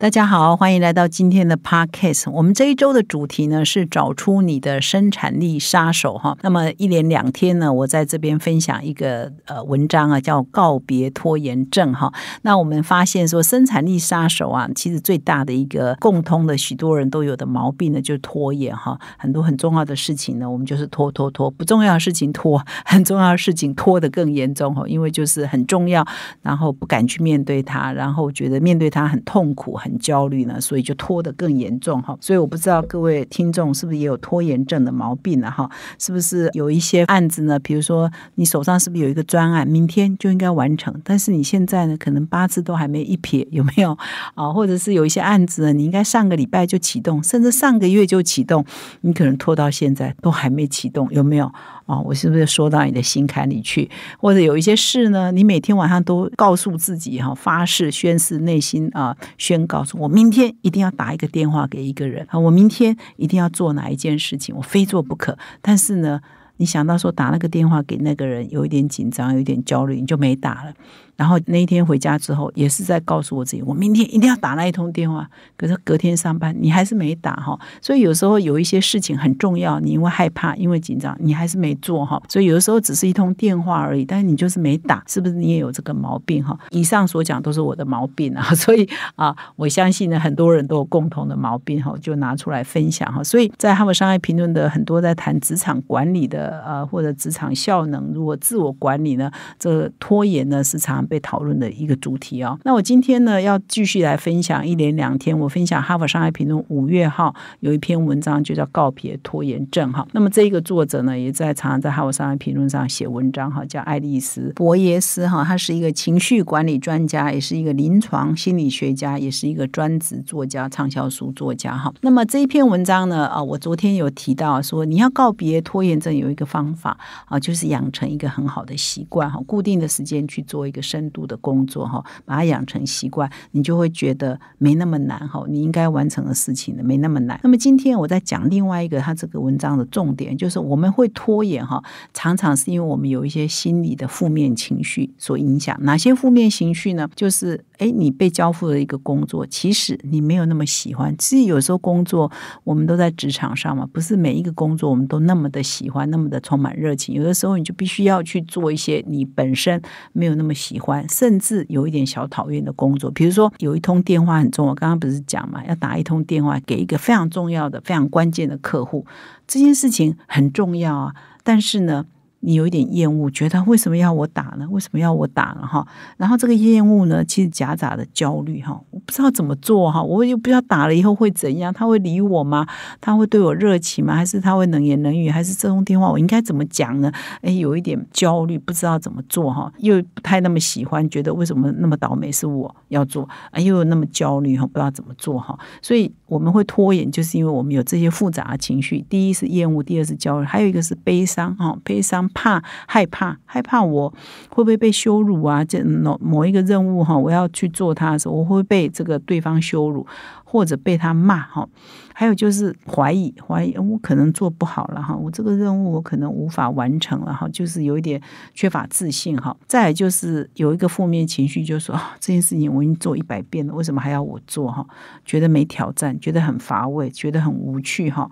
大家好，欢迎来到今天的 podcast。我们这一周的主题呢是找出你的生产力杀手哈。那么一连两天呢，我在这边分享一个呃文章啊，叫《告别拖延症》哈。那我们发现说，生产力杀手啊，其实最大的一个共通的，许多人都有的毛病呢，就是拖延哈。很多很重要的事情呢，我们就是拖拖拖；不重要的事情拖，很重要的事情拖得更严重哈。因为就是很重要，然后不敢去面对它，然后觉得面对它很痛苦很。很焦虑呢，所以就拖得更严重哈。所以我不知道各位听众是不是也有拖延症的毛病了哈，是不是有一些案子呢？比如说你手上是不是有一个专案，明天就应该完成，但是你现在呢，可能八字都还没一撇，有没有啊？或者是有一些案子，呢，你应该上个礼拜就启动，甚至上个月就启动，你可能拖到现在都还没启动，有没有？哦，我是不是说到你的心坎里去？或者有一些事呢？你每天晚上都告诉自己哈，发誓、宣誓、内心啊，宣告说，我明天一定要打一个电话给一个人啊，我明天一定要做哪一件事情，我非做不可。但是呢，你想到说打那个电话给那个人，有一点紧张，有一点焦虑，你就没打了。然后那一天回家之后，也是在告诉我自己，我明天一定要打那一通电话。可是隔天上班，你还是没打哈。所以有时候有一些事情很重要，你因为害怕、因为紧张，你还是没做哈。所以有的时候只是一通电话而已，但是你就是没打，是不是你也有这个毛病哈？以上所讲都是我的毛病啊，所以啊，我相信呢，很多人都有共同的毛病哈，就拿出来分享哈。所以在《他们商业评论》的很多在谈职场管理的呃，或者职场效能，如果自我管理呢，这拖延呢是常。被讨论的一个主题哦。那我今天呢，要继续来分享一连两天，我分享《哈佛商业评论》五月号有一篇文章，就叫《告别拖延症》哈。那么这一个作者呢，也在常常在《哈佛商业评论》上写文章哈，叫爱丽丝·博耶斯哈。他是一个情绪管理专家，也是一个临床心理学家，也是一个专职作家、畅销书作家哈。那么这一篇文章呢，啊，我昨天有提到说，你要告别拖延症，有一个方法啊，就是养成一个很好的习惯哈，固定的时间去做一个深。深度的工作哈，把它养成习惯，你就会觉得没那么难哈。你应该完成的事情呢，没那么难。那么今天我在讲另外一个他这个文章的重点，就是我们会拖延哈，常常是因为我们有一些心理的负面情绪所影响。哪些负面情绪呢？就是哎，你被交付的一个工作，其实你没有那么喜欢。其实有时候工作，我们都在职场上嘛，不是每一个工作我们都那么的喜欢，那么的充满热情。有的时候你就必须要去做一些你本身没有那么喜。甚至有一点小讨厌的工作，比如说有一通电话很重要，刚刚不是讲嘛，要打一通电话给一个非常重要的、非常关键的客户，这件事情很重要啊。但是呢。你有一点厌恶，觉得为什么要我打呢？为什么要我打呢？哈？然后这个厌恶呢，其实夹杂的焦虑哈，我不知道怎么做哈，我又不知道打了以后会怎样，他会理我吗？他会对我热情吗？还是他会冷言冷语？还是这通电话我应该怎么讲呢？哎，有一点焦虑，不知道怎么做哈，又不太那么喜欢，觉得为什么那么倒霉是我要做啊？又那么焦虑哈，不知道怎么做哈？所以我们会拖延，就是因为我们有这些复杂的情绪：第一是厌恶，第二是焦虑，还有一个是悲伤哈，悲伤。怕害怕害怕，我会不会被羞辱啊？这某某一个任务哈，我要去做它的时候，我会被这个对方羞辱，或者被他骂哈。还有就是怀疑，怀疑我可能做不好了哈，我这个任务我可能无法完成了哈，就是有一点缺乏自信哈。再就是有一个负面情绪，就是说这件事情我已经做一百遍了，为什么还要我做哈？觉得没挑战，觉得很乏味，觉得很无趣哈。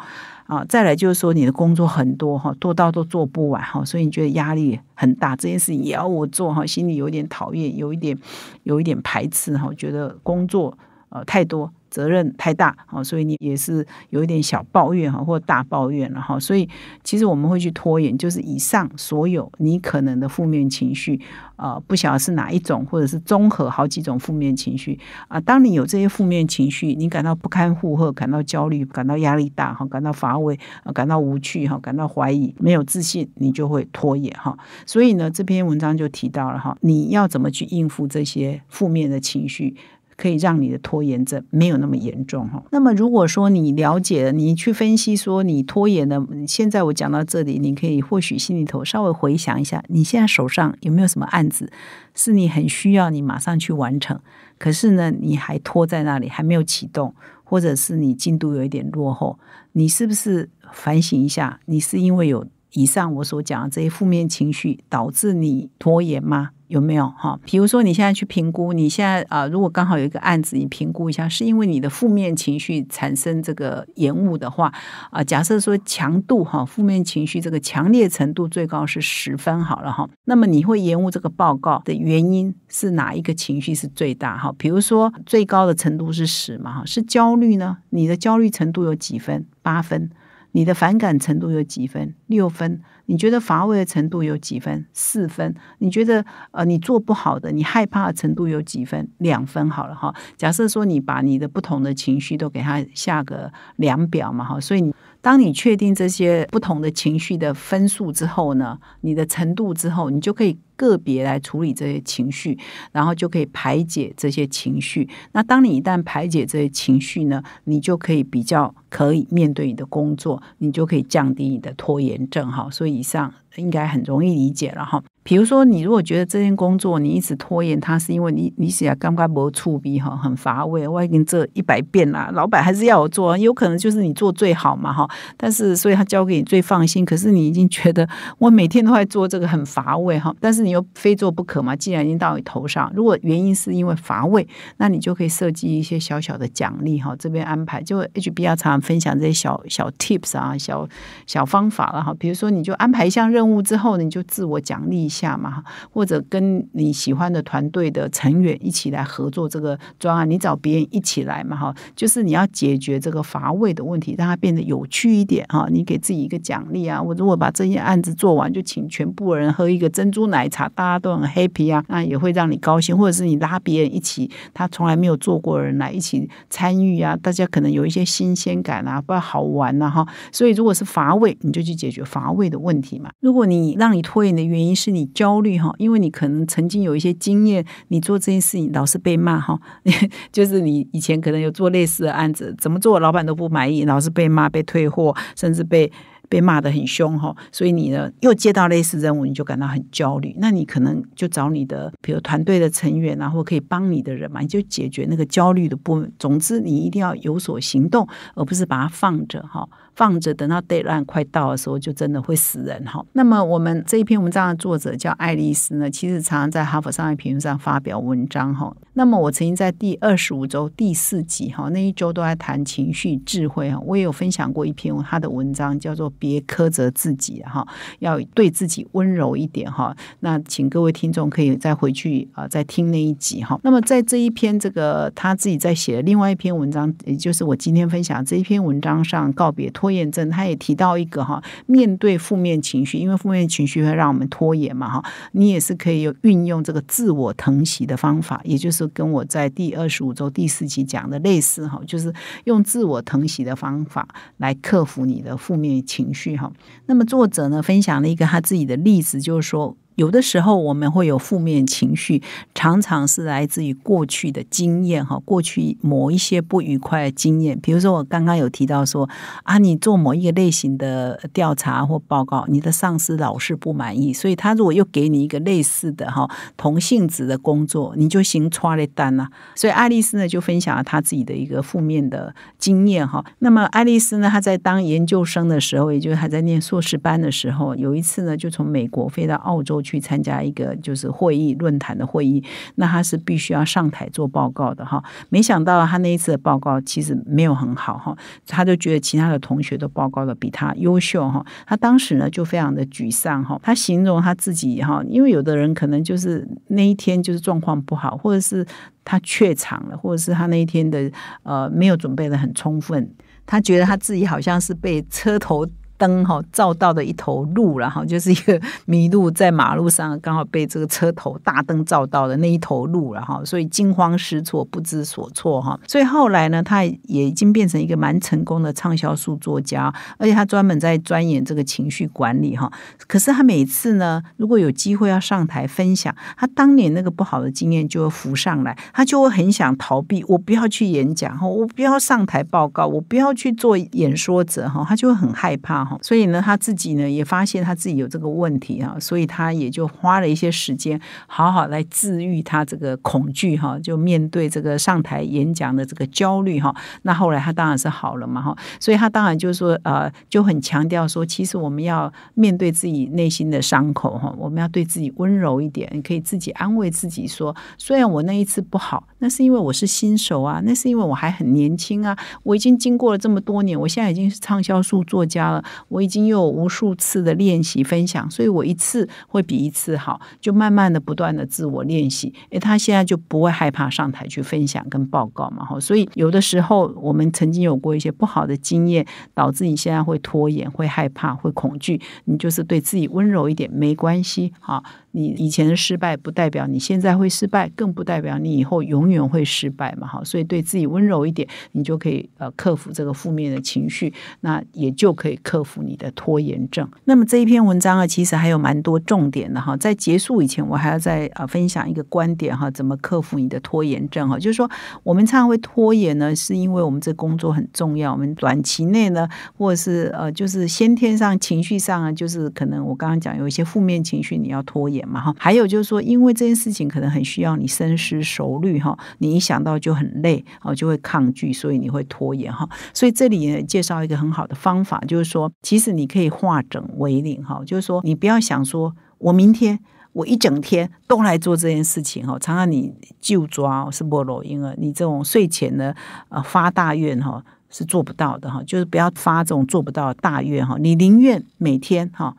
啊，再来就是说你的工作很多哈，多到都做不完哈，所以你觉得压力很大，这件事也要我做哈，心里有点讨厌，有一点，有一点排斥哈，觉得工作呃太多。责任太大，哈，所以你也是有一点小抱怨哈，或者大抱怨了哈，所以其实我们会去拖延，就是以上所有你可能的负面情绪，啊，不晓得是哪一种，或者是综合好几种负面情绪啊。当你有这些负面情绪，你感到不堪负荷，感到焦虑，感到压力大，哈，感到乏味，感到无趣，哈，感到怀疑，没有自信，你就会拖延，哈。所以呢，这篇文章就提到了哈，你要怎么去应付这些负面的情绪。可以让你的拖延症没有那么严重哈。那么如果说你了解了，你去分析说你拖延的，现在我讲到这里，你可以或许心里头稍微回想一下，你现在手上有没有什么案子是你很需要你马上去完成，可是呢你还拖在那里还没有启动，或者是你进度有一点落后，你是不是反省一下，你是因为有以上我所讲的这些负面情绪导致你拖延吗？有没有哈？比如说你现在去评估，你现在啊，如果刚好有一个案子，你评估一下，是因为你的负面情绪产生这个延误的话啊？假设说强度哈，负面情绪这个强烈程度最高是十分好了哈，那么你会延误这个报告的原因是哪一个情绪是最大哈？比如说最高的程度是十嘛哈？是焦虑呢？你的焦虑程度有几分？八分。你的反感程度有几分？六分。你觉得乏味的程度有几分？四分。你觉得呃，你做不好的，你害怕的程度有几分？两分好了哈。假设说你把你的不同的情绪都给它下个量表嘛哈，所以当你确定这些不同的情绪的分数之后呢，你的程度之后，你就可以。个别来处理这些情绪，然后就可以排解这些情绪。那当你一旦排解这些情绪呢，你就可以比较可以面对你的工作，你就可以降低你的拖延症哈。所以以上应该很容易理解了哈。比如说，你如果觉得这件工作你一直拖延，它是因为你你写刚刚没触笔哈，很乏味，我已经做一百遍了，老板还是要我做，有可能就是你做最好嘛哈。但是所以他交给你最放心，可是你已经觉得我每天都在做这个很乏味哈，但是你又非做不可嘛，既然已经到你头上，如果原因是因为乏味，那你就可以设计一些小小的奖励哈。这边安排，就 H B r 常常分享这些小小 tips 啊，小小方法了哈。比如说，你就安排一项任务之后，你就自我奖励一下。下嘛，或者跟你喜欢的团队的成员一起来合作这个专案，你找别人一起来嘛，哈，就是你要解决这个乏味的问题，让它变得有趣一点哈，你给自己一个奖励啊，我如果把这些案子做完，就请全部人喝一个珍珠奶茶，大家都很 happy 啊，那也会让你高兴。或者是你拉别人一起，他从来没有做过人来一起参与啊，大家可能有一些新鲜感啊，不好玩呐，哈。所以如果是乏味，你就去解决乏味的问题嘛。如果你让你拖延的原因是你。焦虑哈，因为你可能曾经有一些经验，你做这件事情老是被骂哈，就是你以前可能有做类似的案子，怎么做老板都不满意，老是被骂、被退货，甚至被。被骂得很凶哈，所以你呢又接到类似任务，你就感到很焦虑。那你可能就找你的，比如团队的成员，然后可以帮你的人嘛，你就解决那个焦虑的部分。总之，你一定要有所行动，而不是把它放着哈，放着等到 Deadline 快到的时候，就真的会死人哈。那么我们这一篇文章的作者叫爱丽丝呢，其实常常在《哈佛商业评论》上发表文章哈。那么我曾经在第二十五周第四集哈那一周都在谈情绪智慧哈，我也有分享过一篇他的文章叫做。别苛责自己哈，要对自己温柔一点哈。那请各位听众可以再回去啊，再听那一集哈。那么在这一篇这个他自己在写的另外一篇文章，也就是我今天分享这一篇文章上告别拖延症，他也提到一个哈，面对负面情绪，因为负面情绪会让我们拖延嘛哈，你也是可以有运用这个自我疼惜的方法，也就是跟我在第二十五周第四集讲的类似哈，就是用自我疼惜的方法来克服你的负面情。情绪哈，那么作者呢分享了一个他自己的例子，就是说。有的时候我们会有负面情绪，常常是来自于过去的经验哈，过去某一些不愉快的经验。比如说我刚刚有提到说啊，你做某一个类型的调查或报告，你的上司老是不满意，所以他如果又给你一个类似的哈同性质的工作，你就行 o 了单呐。所以爱丽丝呢就分享了她自己的一个负面的经验哈。那么爱丽丝呢，她在当研究生的时候，也就是她在念硕士班的时候，有一次呢就从美国飞到澳洲。去参加一个就是会议论坛的会议，那他是必须要上台做报告的哈。没想到他那一次的报告其实没有很好哈，他就觉得其他的同学都报告的比他优秀哈。他当时呢就非常的沮丧哈。他形容他自己哈，因为有的人可能就是那一天就是状况不好，或者是他怯场了，或者是他那一天的呃没有准备的很充分，他觉得他自己好像是被车头。灯哈照到的一头鹿，然后 就是一个麋鹿在马路上，刚好被这个车头大灯照到的那一头鹿，然后所以惊慌失措，不知所措哈。所以后来呢，他也已经变成一个蛮成功的畅销书作家，而且他专门在钻研这个情绪管理哈。可是他每次呢，如果有机会要上台分享，他当年那个不好的经验就会浮上来，他就会很想逃避，我不要去演讲哈，我不要上台报告，我不要去做演说者哈，他就会很害怕。所以呢，他自己呢也发现他自己有这个问题啊，所以他也就花了一些时间，好好来治愈他这个恐惧哈，就面对这个上台演讲的这个焦虑哈。那后来他当然是好了嘛哈，所以他当然就是说呃，就很强调说，其实我们要面对自己内心的伤口哈，我们要对自己温柔一点，可以自己安慰自己说，虽然我那一次不好，那是因为我是新手啊，那是因为我还很年轻啊，我已经经过了这么多年，我现在已经是畅销书作家了。我已经有无数次的练习分享，所以我一次会比一次好，就慢慢的不断的自我练习。诶，他现在就不会害怕上台去分享跟报告嘛，哈。所以有的时候我们曾经有过一些不好的经验，导致你现在会拖延、会害怕、会恐惧。你就是对自己温柔一点，没关系，哈。你以前的失败不代表你现在会失败，更不代表你以后永远会失败嘛？哈，所以对自己温柔一点，你就可以呃克服这个负面的情绪，那也就可以克服你的拖延症。那么这一篇文章啊，其实还有蛮多重点的哈。在结束以前，我还要再呃分享一个观点哈，怎么克服你的拖延症？哈，就是说我们常常会拖延呢，是因为我们这工作很重要，我们短期内呢，或者是呃就是先天上情绪上，啊，就是可能我刚刚讲有一些负面情绪，你要拖延。嘛哈，还有就是说，因为这件事情可能很需要你深思熟虑哈，你一想到就很累哦，就会抗拒，所以你会拖延哈。所以这里呢，介绍一个很好的方法，就是说，其实你可以化整为零哈，就是说，你不要想说我明天我一整天都来做这件事情哈，常常你就抓是不牢，因而你这种睡前呢呃发大愿哈是做不到的哈，就是不要发这种做不到的大愿哈，你宁愿每天哈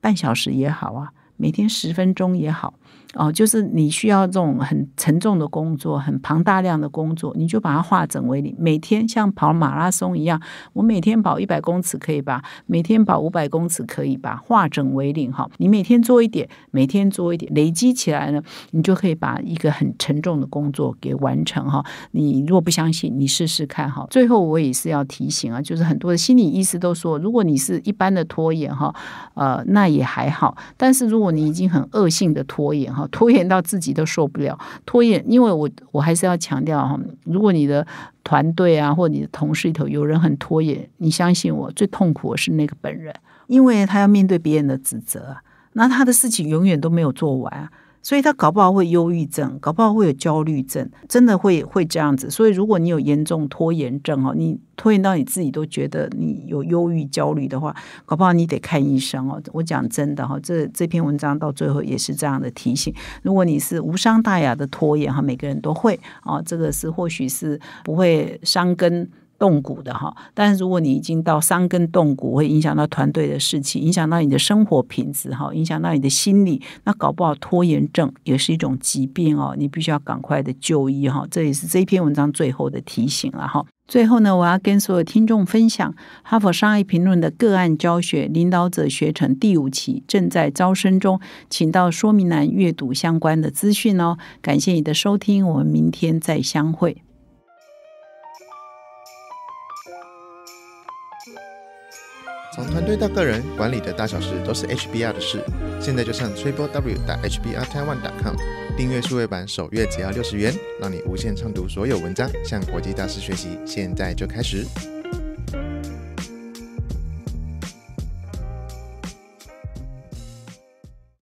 半小时也好啊。每天十分钟也好。哦，就是你需要这种很沉重的工作，很庞大量的工作，你就把它化整为零。每天像跑马拉松一样，我每天跑一百公尺可以吧？每天跑五百公尺可以吧？化整为零哈，你每天做一点，每天做一点，累积起来呢，你就可以把一个很沉重的工作给完成哈。你若不相信，你试试看哈。最后我也是要提醒啊，就是很多的心理医师都说，如果你是一般的拖延哈，呃，那也还好。但是如果你已经很恶性的拖延哈，拖延到自己都受不了，拖延。因为我我还是要强调哈，如果你的团队啊，或你的同事里头有人很拖延，你相信我，最痛苦的是那个本人，因为他要面对别人的指责，那他的事情永远都没有做完。所以他搞不好会忧郁症，搞不好会有焦虑症，真的会会这样子。所以如果你有严重拖延症哦，你拖延到你自己都觉得你有忧郁焦虑的话，搞不好你得看医生哦。我讲真的哈，这这篇文章到最后也是这样的提醒。如果你是无伤大雅的拖延哈，每个人都会哦，这个是或许是不会伤根。动骨的哈，但是如果你已经到伤根动骨，会影响到团队的事情，影响到你的生活品质哈，影响到你的心理，那搞不好拖延症也是一种疾病哦，你必须要赶快的就医哈。这也是这篇文章最后的提醒了哈。最后呢，我要跟所有听众分享《哈佛商业评论》的个案教学领导者学成第五期正在招生中，请到说明栏阅读相关的资讯哦。感谢你的收听，我们明天再相会。从团队到个人，管理的大小事都是 HBR 的事。现在就上 triplew.hbr.twan.com a i 订阅数位版，首月只要六十元，让你无限畅读所有文章，向国际大师学习。现在就开始。